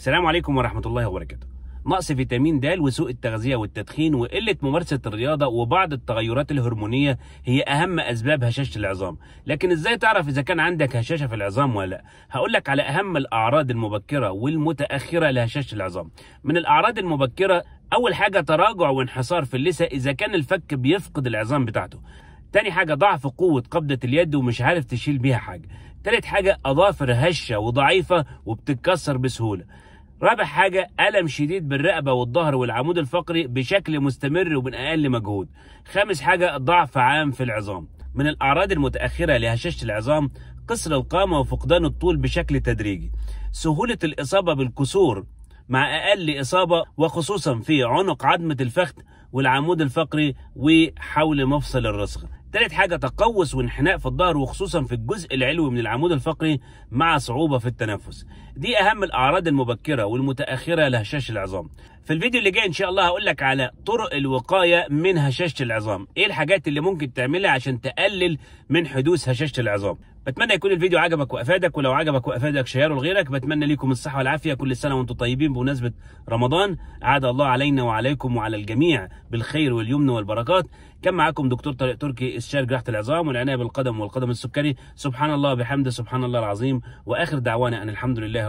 السلام عليكم ورحمة الله وبركاته نقص فيتامين د وسوء التغذية والتدخين وقلة ممارسة الرياضة وبعض التغيرات الهرمونية هي أهم أسباب هشاشة العظام لكن إزاي تعرف إذا كان عندك هشاشة في العظام ولا لا هقول لك على أهم الأعراض المبكرة والمتأخرة لهشاشة العظام من الأعراض المبكرة أول حاجة تراجع وانحصار في اللثة إذا كان الفك بيفقد العظام بتاعته تاني حاجة ضعف قوة قبضة اليد ومش عارف تشيل بيها حاجة تالت حاجة أظافر هشة وضعيفة وبتتكسر بسهولة رابع حاجة ألم شديد بالرقبة والظهر والعمود الفقري بشكل مستمر ومن أقل مجهود خامس حاجة ضعف عام في العظام من الأعراض المتأخرة لهشاشة العظام قصر القامة وفقدان الطول بشكل تدريجي سهولة الإصابة بالكسور مع أقل إصابة وخصوصا في عنق عظمة الفخذ والعمود الفقري وحول مفصل الرسغ تالت حاجة تقوس وانحناء في الظهر وخصوصا في الجزء العلوي من العمود الفقري مع صعوبة في التنفس دي اهم الاعراض المبكره والمتاخره لهشاشه العظام في الفيديو اللي جاي ان شاء الله هقول لك على طرق الوقايه من هشاشه العظام ايه الحاجات اللي ممكن تعملها عشان تقلل من حدوث هشاشه العظام بتمنى يكون الفيديو عجبك وافادك ولو عجبك وافادك شيره لغيرك بتمنى ليكم الصحه والعافيه كل سنه وانتم طيبين بمناسبه رمضان عاد الله علينا وعليكم وعلى الجميع بالخير واليمن والبركات كان معاكم دكتور طارق تركي استشاري جراحه العظام والعنايه بالقدم والقدم السكري سبحان الله بحمد سبحان الله العظيم واخر دعوانا ان الحمد لله